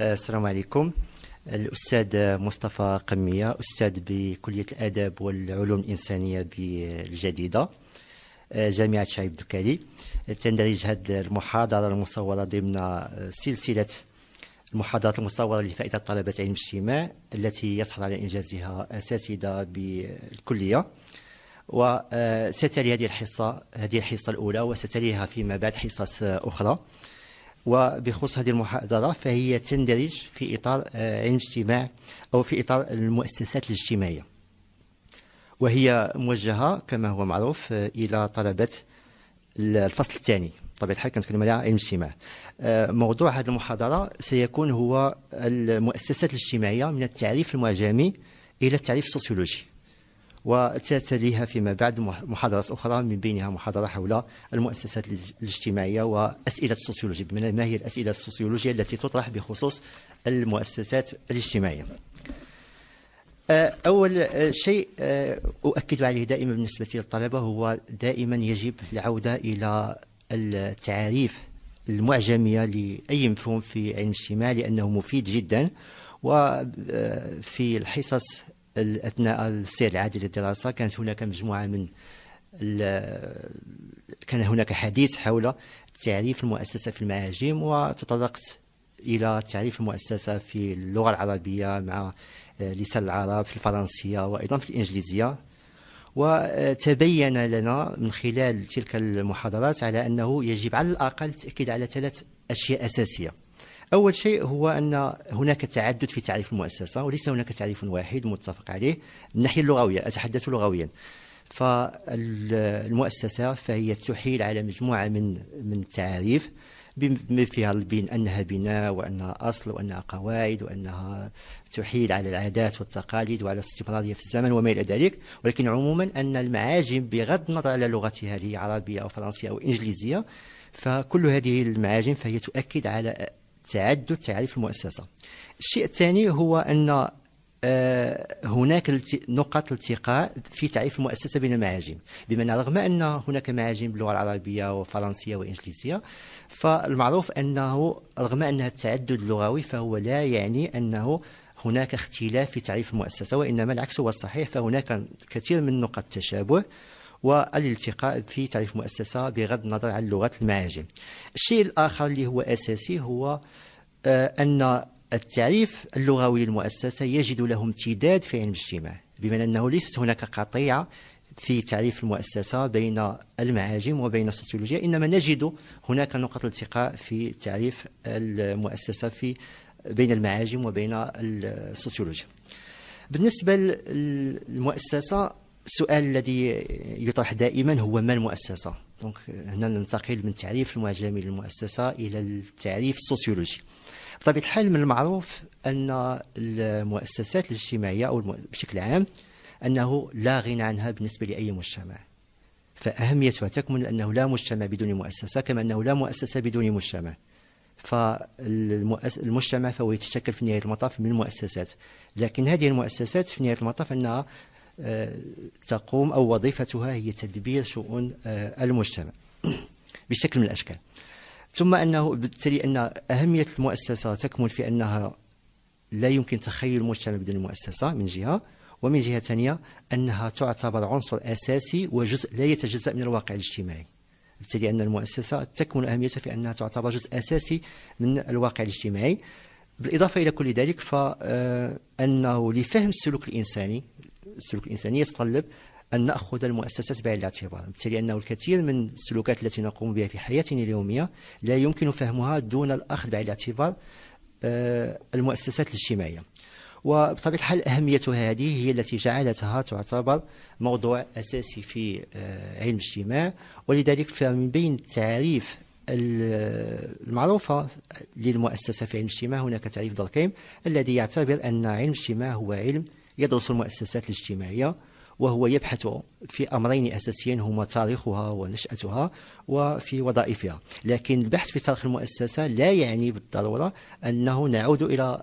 السلام عليكم الأستاذ مصطفى قمية أستاذ بكلية الآداب والعلوم الإنسانية بالجديدة آه، جامعة شعيب الدكالي تندرج هذه المحاضرة المصورة ضمن آه، سلسلة المحاضرات المصورة لفائدة طلبة علم الاجتماع التي يسعد على إنجازها أساتذة بالكلية وستلي آه، هذه الحصة هذه الحصة الأولى وستليها فيما بعد حصص أخرى وبخصوص هذه المحاضرة فهي تندرج في إطار آه، علم الاجتماع أو في إطار المؤسسات الاجتماعية وهي موجهة كما هو معروف آه، إلى طلبة الفصل الثاني طبيعة الحال كنتكلم على علم الاجتماع آه، موضوع هذه المحاضرة سيكون هو المؤسسات الاجتماعية من التعريف المعجمي إلى التعريف السوسيولوجي وتتليها فيما بعد محاضرات أخرى من بينها محاضرة حول المؤسسات الاجتماعية وأسئلة السوسيولوجيا ما هي الأسئلة السوسيولوجية التي تطرح بخصوص المؤسسات الاجتماعية آه، أول آه، شيء آه، أؤكد عليه دائما بالنسبة للطلبة هو دائما يجب العودة إلى التعاريف المعجمية لأي مفهوم في علم الاجتماع لأنه مفيد جدا وفي الحصص أثناء السير العادي للدراسة كانت هناك مجموعة من كان هناك حديث حول تعريف المؤسسة في المعاجم وتطرقت إلى تعريف المؤسسة في اللغة العربية مع لسان العرب في الفرنسية وأيضا في الإنجليزية وتبين لنا من خلال تلك المحاضرات على أنه يجب على الأقل التأكيد على ثلاث أشياء أساسية أول شيء هو أن هناك تعدد في تعريف المؤسسة وليس هناك تعريف واحد متفق عليه من الناحية اللغوية أتحدث لغويا فالمؤسسة فهي تحيل على مجموعة من من التعاريف بما فيها بين أنها بناء وأنها أصل وأنها قواعد وأنها تحيل على العادات والتقاليد وعلى الاستمرارية في الزمن وما إلى ذلك ولكن عموما أن المعاجم بغض النظر على لغتها هي عربية أو فرنسية أو إنجليزية فكل هذه المعاجم فهي تؤكد على تعدد تعريف المؤسسة الشيء الثاني هو أن آه، هناك نقاط التقاء في تعريف المؤسسة بين المعاجم بمعنى رغم أن هناك معاجم باللغة العربية وفرنسية وإنجليزية فالمعروف أنه رغم أن التعدد اللغوي فهو لا يعني أنه هناك اختلاف في تعريف المؤسسة وإنما العكس هو الصحيح فهناك كثير من نقاط التشابه والالتقاء في تعريف مؤسسة بغض النظر عن لغة المعاجم الشيء الآخر اللي هو أساسي هو آه، أن التعريف اللغوي للمؤسسة يجد له امتداد في علم الاجتماع بمعنى أنه ليست هناك قطيعة في تعريف المؤسسة بين المعاجم وبين السوسيولوجيا إنما نجد هناك نقط التقاء في تعريف المؤسسة في بين المعاجم وبين السوسيولوجيا بالنسبة للمؤسسة السؤال الذي يطرح دائما هو ما المؤسسة؟ دونك هنا ننتقل من تعريف المعجمي للمؤسسة إلى التعريف السوسيولوجي بطبيعة الحال من المعروف أن المؤسسات الاجتماعية أو بشكل عام أنه لا غنى عنها بالنسبة لأي مجتمع فأهميتها تكمن أنه لا مجتمع بدون مؤسسة كما أنه لا مؤسسة بدون مجتمع فالمجتمع فهو يتشكل في نهاية المطاف من مؤسسات لكن هذه المؤسسات في نهاية المطاف أنها تقوم أو وظيفتها هي تدبير شؤون آه، المجتمع بشكل من الأشكال ثم أنه بالتالي أن أهمية المؤسسة تكمن في أنها لا يمكن تخيل المجتمع بدون المؤسسة من جهة ومن جهة ثانية أنها تعتبر عنصر أساسي وجزء لا يتجزأ من الواقع الاجتماعي بالتالي أن المؤسسة تكمن أهميتها في أنها تعتبر جزء أساسي من الواقع الاجتماعي بالإضافة إلى كل ذلك فأنه آه، لفهم السلوك الإنساني السلوك الإنساني يتطلب أن نأخذ المؤسسات بعين الاعتبار بالتالي أنه الكثير من السلوكات التي نقوم بها في حياتنا اليومية لا يمكن فهمها دون الأخذ بعين الاعتبار آه، المؤسسات الاجتماعية وبطبيعة الحال أهميتها هذه هي التي جعلتها تعتبر موضوع أساسي في آه، علم الاجتماع ولذلك فمن بين التعريف المعروفة للمؤسسة في علم الاجتماع هناك تعريف دركيم الذي يعتبر أن علم الاجتماع هو علم يدرس المؤسسات الاجتماعية وهو يبحث في أمرين أساسيين هما تاريخها ونشأتها وفي وظائفها لكن البحث في تاريخ المؤسسة لا يعني بالضرورة أنه نعود إلى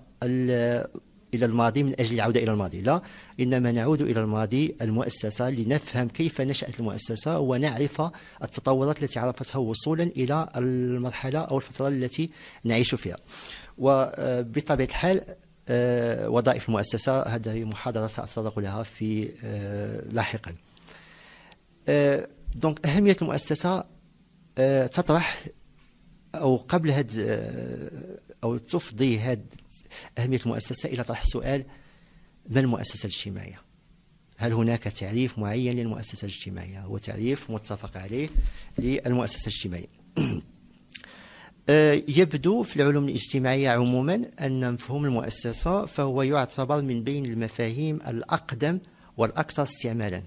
إلى الماضي من أجل العودة إلى الماضي لا إنما نعود إلى الماضي المؤسسة لنفهم كيف نشأت المؤسسة ونعرف التطورات التي عرفتها وصولا إلى المرحلة أو الفترة التي نعيش فيها وبطبيعة الحال آه، وظائف المؤسسة هذه محاضرة سأتطرق لها في آه، لاحقا دونك آه، أهمية المؤسسة تطرح أو قبل هاد أو تفضي هاد أهمية المؤسسة إلى طرح السؤال ما المؤسسة الاجتماعية هل هناك تعريف معين للمؤسسة الاجتماعية هو تعريف متفق عليه للمؤسسة الاجتماعية آه، يبدو في العلوم الاجتماعية عموما أن مفهوم المؤسسة فهو يعتبر من بين المفاهيم الأقدم والأكثر استعمالا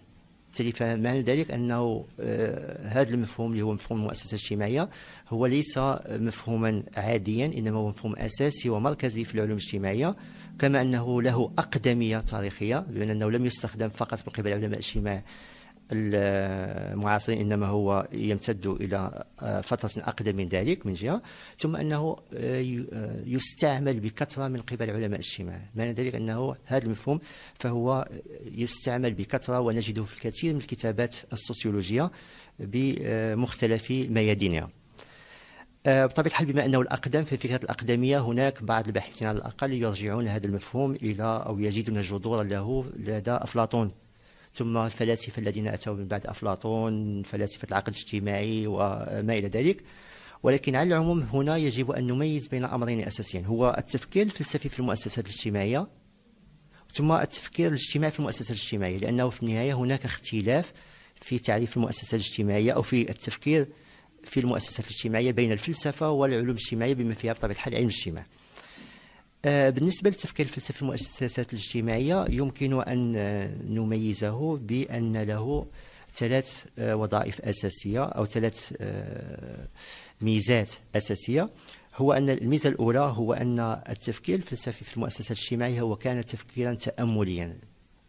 بالتالي فمعنى ذلك أنه آه، هذا المفهوم اللي هو مفهوم المؤسسة الاجتماعية هو ليس مفهوما عاديا إنما هو مفهوم أساسي ومركزي في العلوم الاجتماعية كما أنه له أقدمية تاريخية بأن أنه لم يستخدم فقط من قبل علماء الاجتماع المعاصرين انما هو يمتد الى آه، فتره اقدم من ذلك من جهه ثم انه آه، آه، يستعمل بكثره من قبل علماء الاجتماع معنى ذلك انه هذا المفهوم فهو يستعمل بكثره ونجده في الكثير من الكتابات السوسيولوجيه بمختلف ميادينها بطبيعه الحال بما انه الاقدم في فكره الاقدميه هناك بعض الباحثين على الاقل يرجعون هذا المفهوم الى او يجدون جذورا له لدى افلاطون ثم الفلاسفة الذين أتوا من بعد أفلاطون فلاسفة العقل الاجتماعي وما إلى ذلك ولكن على العموم هنا يجب أن نميز بين أمرين أساسيين هو التفكير الفلسفي في المؤسسات الاجتماعية ثم التفكير الاجتماعي في المؤسسات الاجتماعية لأنه في النهاية هناك اختلاف في تعريف المؤسسة الاجتماعية أو في التفكير في المؤسسات الاجتماعية بين الفلسفة والعلوم الاجتماعية بما فيها بطبيعة الحال علم الاجتماع آه، بالنسبة للتفكير الفلسفي المؤسسات الاجتماعية يمكن أن آه، نميزه بأن له ثلاث آه، وظائف أساسية أو ثلاث ميزات أساسية هو أن الميزة الأولى هو أن التفكير الفلسفي في المؤسسات الاجتماعية هو كان تفكيرا تأمليا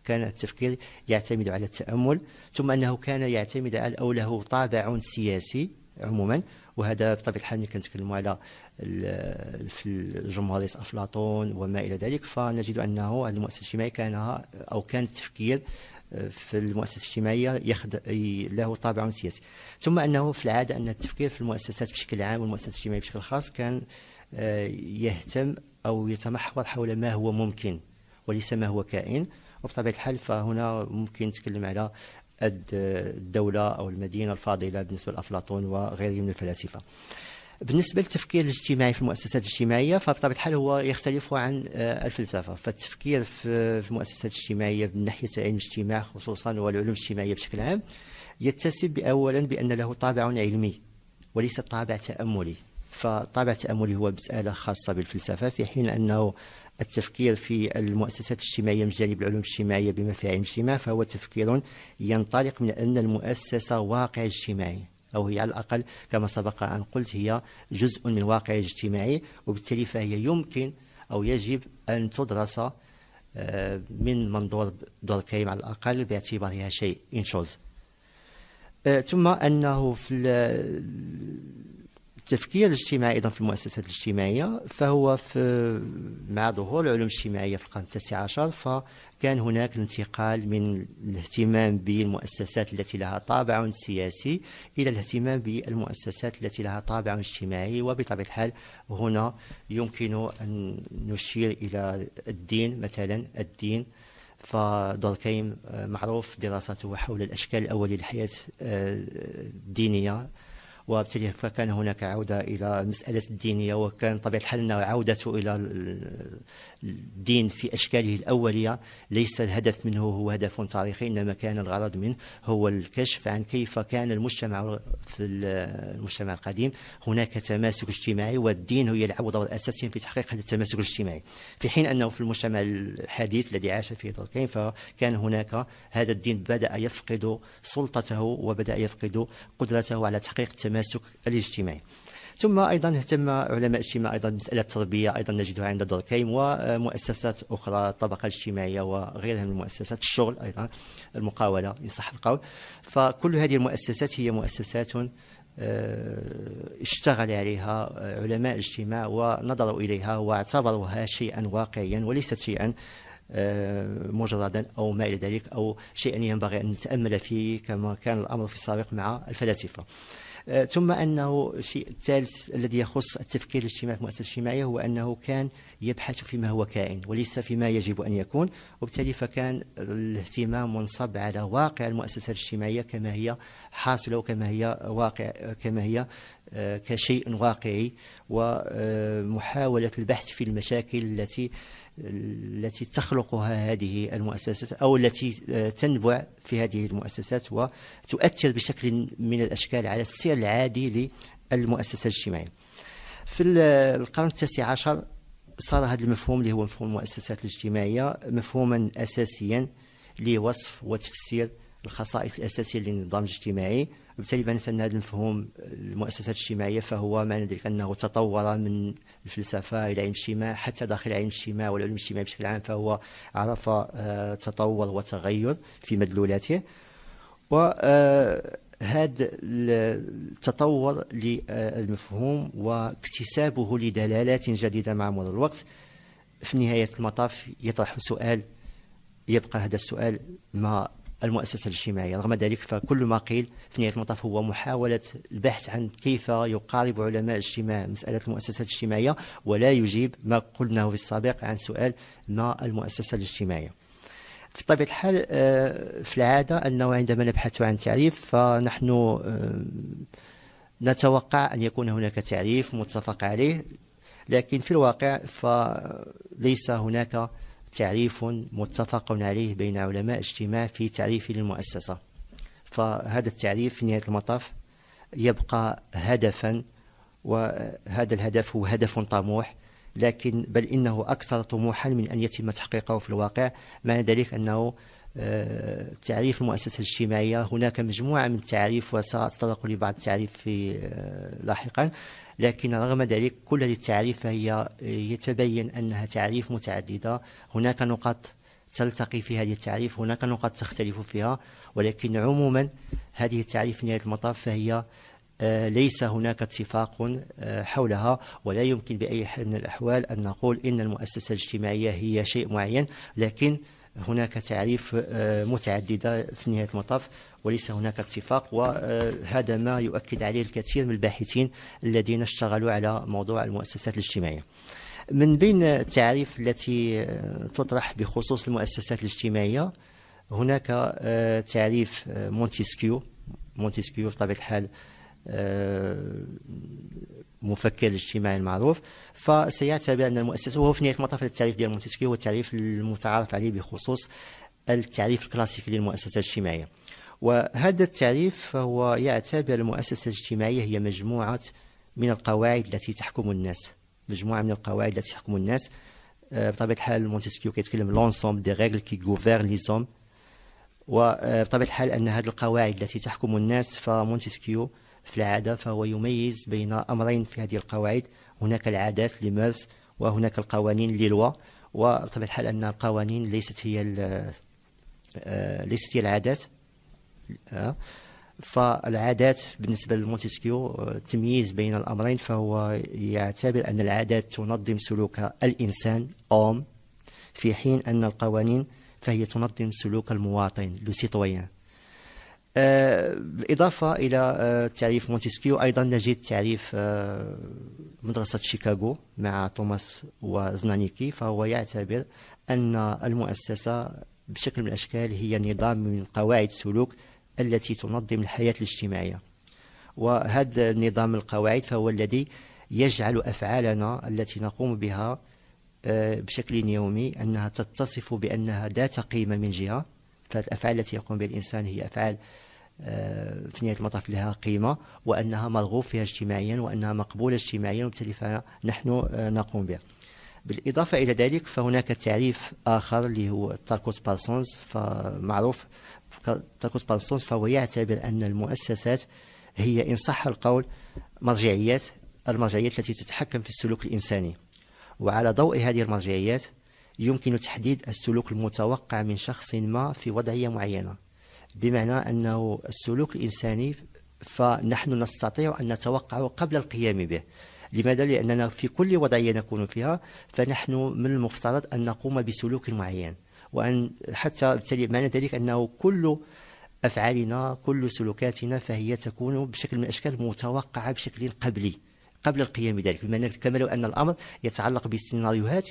كان التفكير يعتمد على التأمل ثم أنه كان يعتمد على أو له طابع سياسي عموما وهذا بطبيعه الحال كنتكلموا على في جمهوريه افلاطون وما الى ذلك فنجد انه المؤسسه الاجتماعيه كان او كان التفكير آه، في المؤسسه الاجتماعيه يخد... له طابع سياسي ثم انه في العاده ان التفكير في المؤسسات بشكل عام والمؤسسات الاجتماعيه بشكل خاص كان آه، يهتم او يتمحور حول ما هو ممكن وليس ما هو كائن وبطبيعه الحال فهنا ممكن نتكلم على الدولة أو المدينة الفاضلة بالنسبة لأفلاطون وغيره من الفلاسفة بالنسبة للتفكير الاجتماعي في المؤسسات الاجتماعية فبطبيعة الحال هو يختلف عن آه، الفلسفة فالتفكير في المؤسسات الاجتماعية من ناحية علم الاجتماع خصوصا والعلوم الاجتماعية بشكل عام يتسم أولا بأن له طابع علمي وليس طابع تأملي فطابع تأملي هو مسألة خاصة بالفلسفة في حين أنه التفكير في المؤسسات الاجتماعية من جانب العلوم الاجتماعية بمفاهيم الاجتماع فهو تفكير ينطلق من أن المؤسسة واقع اجتماعي أو هي على الأقل كما سبق أن قلت هي جزء من واقع اجتماعي وبالتالي فهي يمكن أو يجب أن تدرس آه، من منظور دوركهايم على الأقل باعتبارها شيء إنشوز آه، ثم أنه في التفكير الاجتماعي ايضا في المؤسسات الاجتماعيه فهو في مع ظهور العلوم الاجتماعيه في القرن التاسع عشر فكان هناك الانتقال من الاهتمام بالمؤسسات التي لها طابع سياسي الى الاهتمام بالمؤسسات التي لها طابع اجتماعي وبطبيعه الحال هنا يمكن ان نشير الى الدين مثلا الدين فدوركيم معروف دراسته حول الاشكال الاوليه للحياه آه، الدينيه وبالتالي فكان هناك عودة إلى المسألة الدينية وكان طبيعة الحال أنه عودته إلى الدين في أشكاله الأولية ليس الهدف منه هو هدف تاريخي إنما كان الغرض منه هو الكشف عن كيف كان المجتمع في المجتمع القديم هناك تماسك اجتماعي والدين هو يلعب دور أساسي في تحقيق هذا التماسك الاجتماعي في حين أنه في المجتمع الحديث الذي عاش فيه تركين فكان هناك هذا الدين بدأ يفقد سلطته وبدأ يفقد قدرته على تحقيق التماسك الاجتماعي ثم أيضا اهتم علماء الاجتماع أيضا بمسألة التربية أيضا نجدها عند دركيم ومؤسسات أخرى الطبقة الاجتماعية وغيرها من المؤسسات الشغل أيضا المقاولة إن صح القول فكل هذه المؤسسات هي مؤسسات آه، اشتغل عليها علماء الاجتماع ونظروا إليها واعتبروها شيئا واقعيا وليست شيئا آه، مجردا أو ما إلى ذلك أو شيئا ينبغي أن نتأمل فيه كما كان الأمر في السابق مع الفلاسفة آه، ثم أنه الشيء الثالث الذي يخص التفكير الاجتماعي في المؤسسة الاجتماعية هو أنه كان يبحث فيما هو كائن وليس فيما يجب أن يكون وبالتالي فكان الاهتمام منصب على واقع المؤسسة الاجتماعية كما هي حاصلة وكما هي واقع كما هي آه، كشيء واقعي ومحاولة البحث في المشاكل التي التي تخلقها هذه المؤسسات أو التي آه، تنبع في هذه المؤسسات وتؤثر بشكل من الأشكال على السير العادي للمؤسسة الاجتماعية في آه، القرن التاسع عشر صار هذا المفهوم اللي هو مفهوم المؤسسات الاجتماعية مفهوما أساسيا لوصف وتفسير الخصائص الأساسية للنظام الاجتماعي وبالتالي بان ان هذا المفهوم آه، المؤسسات الاجتماعيه فهو ما ندرك انه تطور من الفلسفه الى علم الاجتماع حتى داخل علم الاجتماع والعلوم الاجتماعيه بشكل عام فهو عرف آه، تطور وتغير في مدلولاته و آه، هذا التطور للمفهوم واكتسابه لدلالات جديدة مع مرور الوقت في نهاية المطاف يطرح سؤال يبقى هذا السؤال ما المؤسسة الاجتماعية رغم ذلك فكل ما قيل في نهاية المطاف هو محاولة البحث عن كيف يقارب علماء الاجتماع مسألة المؤسسة الاجتماعية ولا يجيب ما قلناه في السابق عن سؤال ما المؤسسة الاجتماعية في طبيعة الحال آه، في العادة أنه عندما نبحث عن تعريف فنحن آه، نتوقع أن يكون هناك تعريف متفق عليه لكن في الواقع فليس هناك تعريف متفق عليه بين علماء اجتماع في تعريف للمؤسسة فهذا التعريف في نهاية المطاف يبقى هدفا وهذا الهدف هو هدف طموح لكن بل إنه أكثر طموحا من أن يتم تحقيقه في الواقع معنى ذلك أنه آه، تعريف المؤسسة الاجتماعية هناك مجموعة من التعريف وسأتطرق لبعض التعريف في آه، لاحقا لكن رغم ذلك كل هذه التعريف فهي يتبين أنها تعريف متعددة هناك نقاط تلتقي في هذه التعريف هناك نقاط تختلف فيها ولكن عموما هذه التعريف في نهاية المطاف فهي آه، ليس هناك اتفاق آه، حولها ولا يمكن بأي حال من الأحوال أن نقول إن المؤسسة الاجتماعية هي شيء معين لكن هناك تعريف آه، متعددة في نهاية المطاف وليس هناك اتفاق وهذا ما يؤكد عليه الكثير من الباحثين الذين اشتغلوا على موضوع المؤسسات الاجتماعية من بين التعريف التي آه، تطرح بخصوص المؤسسات الاجتماعية هناك آه، تعريف مونتيسكيو في بطبيعة الحال آه، مفكر الاجتماعي المعروف فسيعتبر ان المؤسسة وهو في نهاية المطاف التعريف ديال مونتسكيو هو التعريف المتعارف عليه بخصوص التعريف الكلاسيكي للمؤسسة الاجتماعية وهذا التعريف هو يعتبر المؤسسة الاجتماعية هي مجموعة من القواعد التي تحكم الناس مجموعة من القواعد التي تحكم الناس آه، بطبيعة الحال مونتسكيو كيتكلم لونسوم دي ريغل كي غوفيرن لي زوم وبطبيعة الحال أن هذه القواعد التي تحكم الناس فمونتسكيو في العادة فهو يميز بين أمرين في هذه القواعد هناك العادات لمارس وهناك القوانين للوا وبطبيعة الحال أن القوانين ليست هي آه، ليست هي العادات آه. فالعادات بالنسبة لمونتسكيو آه، تمييز بين الأمرين فهو يعتبر أن العادات تنظم سلوك الإنسان أوم في حين أن القوانين فهي تنظم سلوك المواطن لو بالإضافة آه، إلى آه، تعريف مونتسكيو أيضا نجد تعريف آه، مدرسة شيكاغو مع توماس وزنانيكي فهو يعتبر أن المؤسسة بشكل من الأشكال هي نظام من قواعد سلوك التي تنظم الحياة الاجتماعية وهذا النظام القواعد فهو الذي يجعل أفعالنا التي نقوم بها بشكل يومي أنها تتصف بأنها ذات قيمة من جهة فالأفعال التي يقوم بها الإنسان هي أفعال آه، في نهاية المطاف لها قيمة وأنها مرغوب فيها اجتماعيا وأنها مقبولة اجتماعيا وبالتالي فنحن آه، نقوم بها بالإضافة إلى ذلك فهناك تعريف آخر اللي هو تاركوس بارسونز فمعروف تاركوس بارسونز فهو يعتبر أن المؤسسات هي إن صح القول مرجعيات المرجعيات التي تتحكم في السلوك الإنساني وعلى ضوء هذه المرجعيات يمكن تحديد السلوك المتوقع من شخص ما في وضعية معينة بمعنى أنه السلوك الإنساني فنحن نستطيع أن نتوقعه قبل القيام به لماذا؟ لأننا في كل وضعية نكون فيها فنحن من المفترض أن نقوم بسلوك معين وأن حتى بالتالي معنى ذلك أنه كل أفعالنا كل سلوكاتنا فهي تكون بشكل من الأشكال متوقعة بشكل قبلي قبل القيام بذلك بمعنى كما لو أن الأمر يتعلق بسيناريوهات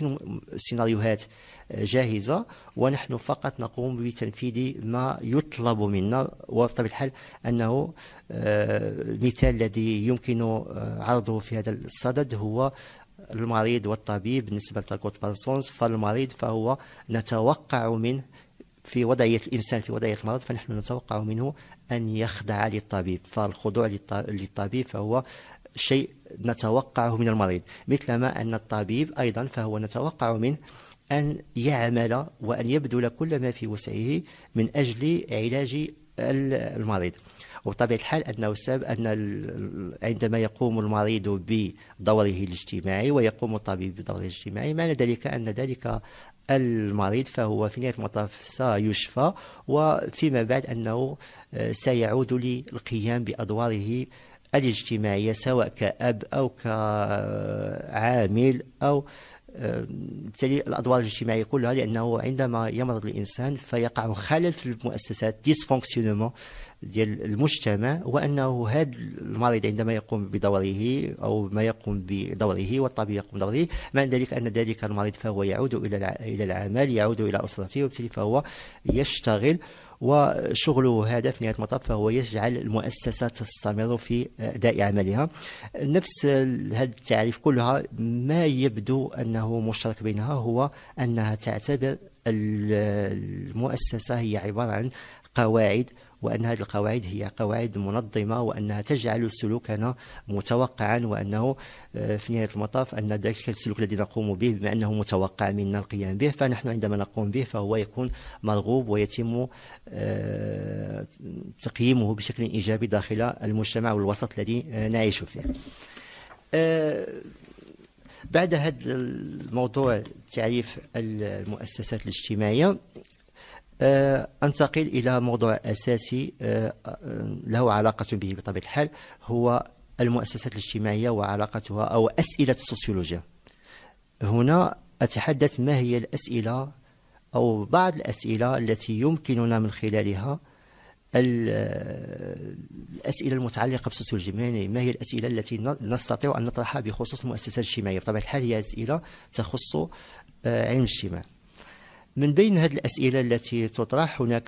سيناريوهات جاهزة ونحن فقط نقوم بتنفيذ ما يطلب منا وبطبيعة الحال أنه المثال آه، الذي يمكن آه، عرضه في هذا الصدد هو المريض والطبيب بالنسبة لتركوت بارسونز فالمريض فهو نتوقع منه في وضعية الإنسان في وضعية المرض فنحن نتوقع منه أن يخضع للطبيب فالخضوع للطبيب فهو شيء نتوقعه من المريض مثلما أن الطبيب أيضا فهو نتوقع منه أن يعمل وأن يبذل كل ما في وسعه من أجل علاج المريض وبطبيعة الحال أنه السبب أن عندما يقوم المريض بدوره الاجتماعي ويقوم الطبيب بدوره الاجتماعي معنى ذلك أن ذلك المريض فهو في نهاية المطاف سيشفى وفيما بعد أنه آه، سيعود للقيام بأدواره الاجتماعية سواء كأب أو كعامل أو آه، بالتالي الادوار الاجتماعيه كلها لانه عندما يمرض الانسان فيقع خلل في المؤسسات ديسفونكسيونمون ديال المجتمع وانه هذا المريض عندما يقوم بدوره او ما يقوم بدوره والطبيب يقوم بدوره مع ذلك ان ذلك المريض فهو يعود الى الى العمل يعود الى اسرته وبالتالي فهو يشتغل وشغله هذا في نهاية المطاف فهو يجعل المؤسسة تستمر في أداء عملها نفس هذا التعريف كلها ما يبدو أنه مشترك بينها هو أنها تعتبر المؤسسة هي عبارة عن قواعد وأن هذه القواعد هي قواعد منظمة وأنها تجعل سلوكنا متوقعا وأنه آه، في نهاية المطاف أن ذلك السلوك الذي نقوم به بما أنه متوقع منا القيام به فنحن عندما نقوم به فهو يكون مرغوب ويتم آه، تقييمه بشكل إيجابي داخل المجتمع والوسط الذي آه، نعيش فيه بعد هذا الموضوع تعريف المؤسسات الاجتماعية آه، أنتقل إلى موضوع أساسي آه، آه، له علاقة به بطبيعة الحال هو المؤسسات الاجتماعية وعلاقتها أو أسئلة السوسيولوجيا هنا أتحدث ما هي الأسئلة أو بعض الأسئلة التي يمكننا من خلالها الأسئلة المتعلقة بالسوسيولوجيا يعني ما هي الأسئلة التي نستطيع أن نطرحها بخصوص المؤسسات الاجتماعية بطبيعة الحال هي أسئلة تخص علم الاجتماع من بين هذه الأسئلة التي تطرح هناك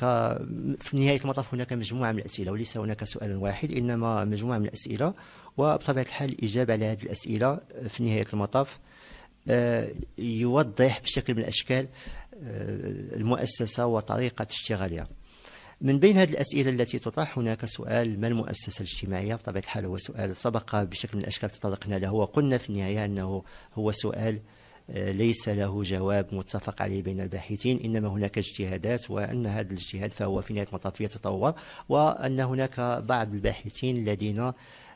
في نهاية المطاف هناك مجموعة من الأسئلة وليس هناك سؤال واحد إنما مجموعة من الأسئلة وبطبيعة الحال الإجابة على هذه الأسئلة في نهاية المطاف آه، يوضح بشكل من الأشكال آه، المؤسسة وطريقة اشتغالها من بين هذه الأسئلة التي تطرح هناك سؤال ما المؤسسة الاجتماعية بطبيعة الحال هو سؤال سبق بشكل من الأشكال تطرقنا له وقلنا في النهاية أنه هو سؤال آه، ليس له جواب متفق عليه بين الباحثين إنما هناك اجتهادات وأن هذا الاجتهاد فهو في نهاية المطاف يتطور وأن هناك بعض الباحثين الذين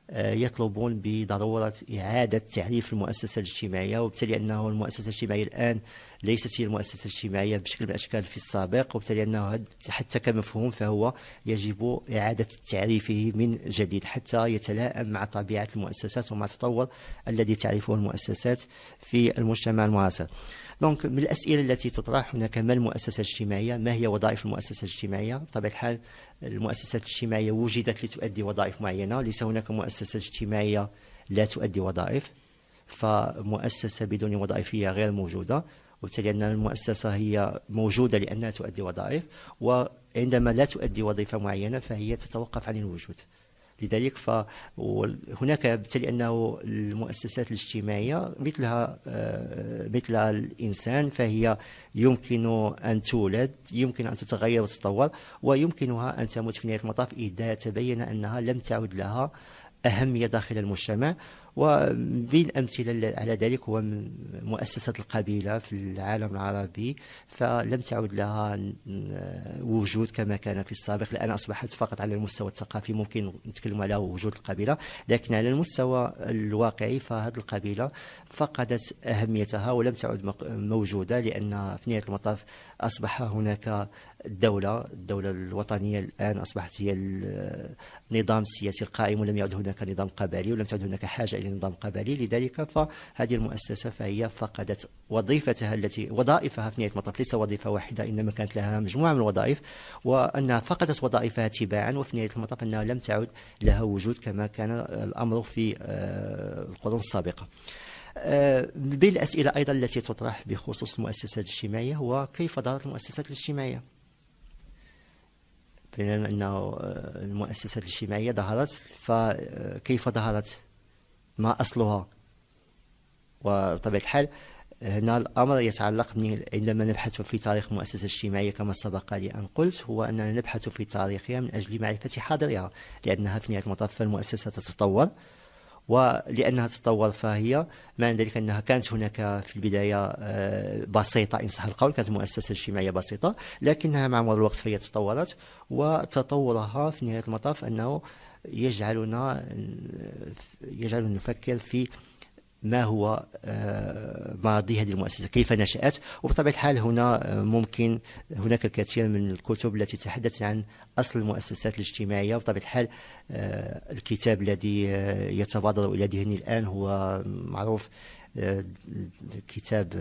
آه، يطلبون بضرورة إعادة تعريف المؤسسة الاجتماعية وبالتالي أنه المؤسسة الاجتماعية الآن ليست هي المؤسسة الاجتماعية بشكل من الأشكال في السابق وبالتالي أنه حتى كمفهوم فهو يجب إعادة تعريفه من جديد حتى يتلائم مع طبيعة المؤسسات ومع التطور الذي تعرفه المؤسسات في المجتمع المعاصر دونك من الأسئلة التي تطرح هناك ما المؤسسة الاجتماعية ما هي وظائف المؤسسة الاجتماعية بطبيعة الحال المؤسسات الاجتماعية وجدت لتؤدي وظائف معينة ليس هناك مؤسسة مؤسسات اجتماعيه لا تؤدي وظائف فمؤسسه بدون وظائفيه غير موجوده وبالتالي ان المؤسسه هي موجوده لانها تؤدي وظائف وعندما لا تؤدي وظيفه معينه فهي تتوقف عن الوجود لذلك فهناك بالتالي انه المؤسسات الاجتماعيه مثلها آه، مثل الانسان فهي يمكن ان تولد يمكن ان تتغير وتتطور ويمكنها ان تموت في نهايه المطاف اذا تبين انها لم تعد لها أهمية داخل المجتمع ومن الأمثلة على ذلك هو مؤسسة القبيلة في العالم العربي فلم تعد لها آه، وجود كما كان في السابق لأن أصبحت فقط على المستوى الثقافي ممكن نتكلم على وجود القبيلة لكن على المستوى الواقعي فهذه القبيلة فقدت أهميتها ولم تعد موجودة لأن في نهاية المطاف أصبح هناك الدولة الدولة الوطنية الآن أصبحت هي النظام آه، السياسي القائم ولم يعد هناك نظام قبلي ولم تعد هناك حاجة لنظام قبلي لذلك فهذه المؤسسة فهي فقدت وظيفتها التي وظائفها في نهاية المطاف ليس وظيفة واحدة إنما كانت لها مجموعة من الوظائف وأنها فقدت وظائفها تباعا وفي نهاية المطاف أنها لم تعد لها وجود كما كان الأمر في آه، القرون السابقة آه، بالأسئلة أيضا التي تطرح بخصوص المؤسسات الاجتماعية وكيف دارت المؤسسات الاجتماعية بما أن آه، المؤسسات الاجتماعية ظهرت فكيف ظهرت ما أصلها وبطبيعة الحال هنا الأمر يتعلق عندما نبحث في تاريخ المؤسسة الاجتماعية كما سبق لي أن قلت هو أننا نبحث في تاريخها من أجل معرفة حاضرها لأنها في نهاية المطاف فالمؤسسة تتطور ولأنها تتطور فهي معنى ذلك أنها كانت هناك في البداية آه، بسيطة إن صح القول كانت مؤسسة اجتماعية بسيطة لكنها مع مرور الوقت فهي تطورت وتطورها في نهاية المطاف أنه يجعلنا يجعلنا نفكر في ما هو آه، ماضي هذه المؤسسة كيف نشأت وبطبيعة الحال هنا آه، ممكن هناك الكثير من الكتب التي تحدثت عن أصل المؤسسات الاجتماعية وبطبيعة الحال آه، الكتاب الذي يتبادر إلى ذهني الآن هو معروف كتاب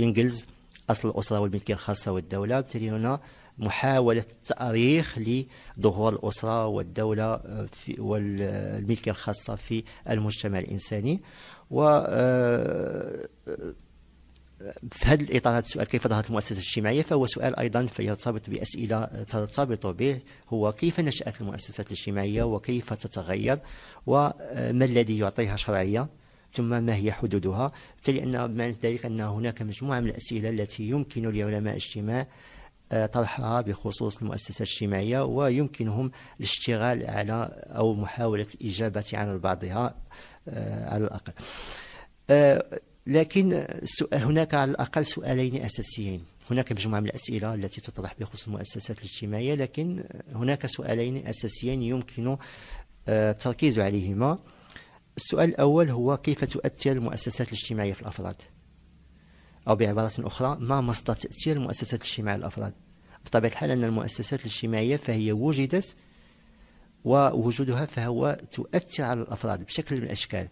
إنجلز أصل الأسرة والملكية الخاصة والدولة بالتالي هنا محاولة تأريخ لظهور الأسرة والدولة آه، والملكية الخاصة في المجتمع الإنساني و آه، آه، في هذا الإطار هذا السؤال كيف ظهرت المؤسسه الاجتماعيه فهو سؤال ايضا فيرتبط باسئله ترتبط به هو كيف نشات المؤسسات الاجتماعيه وكيف تتغير وما الذي يعطيها شرعيه ثم ما هي حدودها بالتالي ان معنى ذلك ان هناك مجموعه من الاسئله التي يمكن لعلماء الاجتماع طرحها بخصوص المؤسسة الاجتماعية ويمكنهم الاشتغال على أو محاولة الإجابة عن بعضها آه، على الأقل آه، لكن هناك على الأقل سؤالين أساسيين هناك مجموعة من الأسئلة التي تطرح بخصوص المؤسسات الاجتماعية لكن هناك سؤالين أساسيين يمكن آه، التركيز عليهما السؤال الأول هو كيف تؤثر المؤسسات الاجتماعية في الأفراد أو بعبارة أخرى ما مصدر تأثير المؤسسات الاجتماعية على الأفراد بطبيعة الحال أن المؤسسات الاجتماعية فهي وجدت ووجودها فهو تؤثر على الأفراد بشكل من الأشكال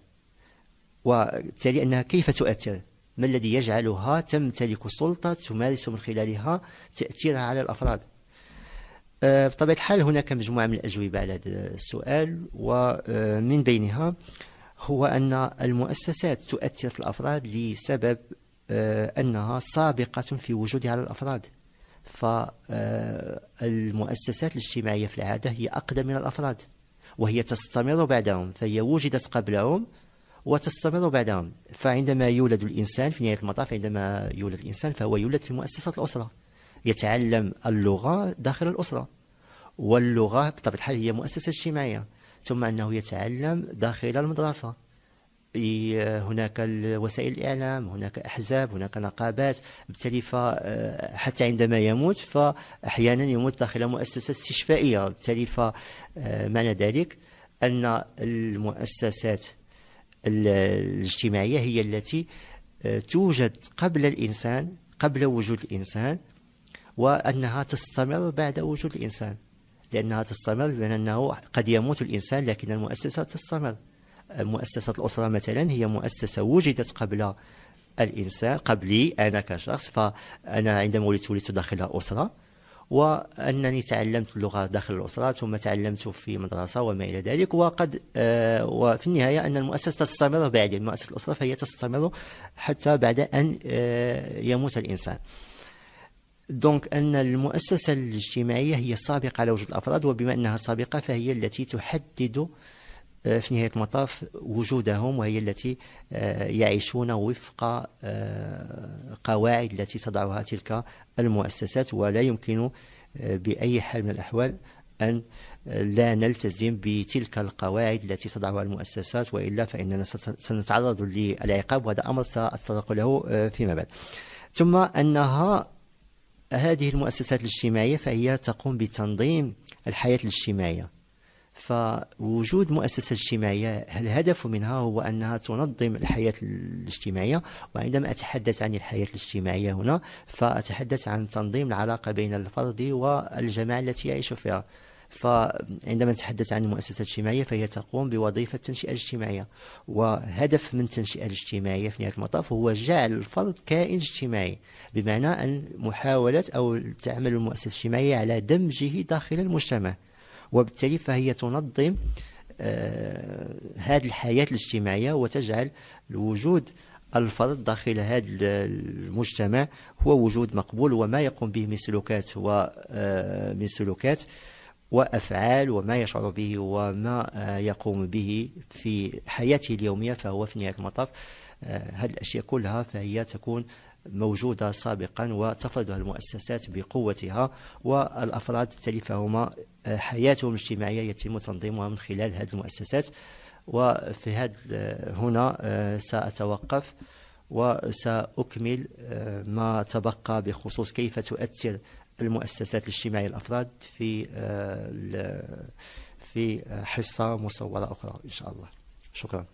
وبالتالي أنها كيف تؤثر ما الذي يجعلها تمتلك سلطة تمارس من خلالها تأثيرها على الأفراد أه، بطبيعة الحال هناك مجموعة من الأجوبة على هذا السؤال ومن أه، بينها هو أن المؤسسات تؤثر في الأفراد لسبب آه، أنها سابقة في وجودها على الأفراد فالمؤسسات الاجتماعية في العادة هي أقدم من الأفراد وهي تستمر بعدهم فهي وجدت قبلهم وتستمر بعدهم فعندما يولد الإنسان في نهاية المطاف عندما يولد الإنسان فهو يولد في مؤسسة الأسرة يتعلم اللغة داخل الأسرة واللغة بطبيعة الحال هي مؤسسة اجتماعية ثم أنه يتعلم داخل المدرسة هناك وسائل الإعلام هناك أحزاب هناك نقابات مختلفة آه، حتى عندما يموت فأحيانا يموت داخل مؤسسة استشفائية بالتالي آه، معنى ذلك أن المؤسسات الاجتماعية هي التي آه، توجد قبل الإنسان قبل وجود الإنسان وأنها تستمر بعد وجود الإنسان لأنها تستمر بأنه قد يموت الإنسان لكن المؤسسة تستمر مؤسسة الأسرة مثلا هي مؤسسة وجدت قبل الإنسان قبلي أنا كشخص فأنا عندما ولدت ولدت داخل أسرة وأنني تعلمت اللغة داخل الأسرة ثم تعلمت في مدرسة وما إلى ذلك وقد آه وفي النهاية أن المؤسسة تستمر بعد مؤسسة الأسرة فهي تستمر حتى بعد أن آه يموت الإنسان دونك أن المؤسسة الاجتماعية هي سابقة على وجود الأفراد وبما أنها سابقة فهي التي تحدد آه، في نهاية المطاف وجودهم وهي التي آه، يعيشون وفق آه، قواعد التي تضعها تلك المؤسسات ولا يمكن بأي حال من الأحوال أن لا نلتزم بتلك القواعد التي تضعها المؤسسات وإلا فإننا سنتعرض للعقاب وهذا أمر سأتطرق له فيما بعد ثم أنها هذه المؤسسات الاجتماعية فهي تقوم بتنظيم الحياة الاجتماعية فوجود مؤسسة اجتماعية الهدف منها هو أنها تنظم الحياة الاجتماعية وعندما أتحدث عن الحياة الاجتماعية هنا فأتحدث عن تنظيم العلاقة بين الفرد والجماعة التي يعيش فيها فعندما نتحدث عن المؤسسة الاجتماعية فهي تقوم بوظيفة التنشئة الاجتماعية وهدف من التنشئة الاجتماعية في نهاية المطاف هو جعل الفرد كائن اجتماعي بمعنى أن محاولة أو تعمل المؤسسة الاجتماعية على دمجه داخل المجتمع وبالتالي فهي تنظم آه، هذه الحياة الاجتماعية وتجعل الوجود الفرد داخل هذا المجتمع هو وجود مقبول وما يقوم به من سلوكات ومن آه، سلوكات وأفعال وما يشعر به وما آه، يقوم به في حياته اليومية فهو في نهاية المطاف هذه الأشياء كلها فهي تكون موجودة سابقا وتفرضها المؤسسات بقوتها والأفراد تلفهما آه، حياتهم الاجتماعية يتم تنظيمها من خلال هذه المؤسسات وفي هذا آه، هنا آه، سأتوقف وسأكمل ما تبقى بخصوص كيف تؤثر المؤسسات الاجتماعية الأفراد في في حصة مصورة أخرى إن شاء الله شكرا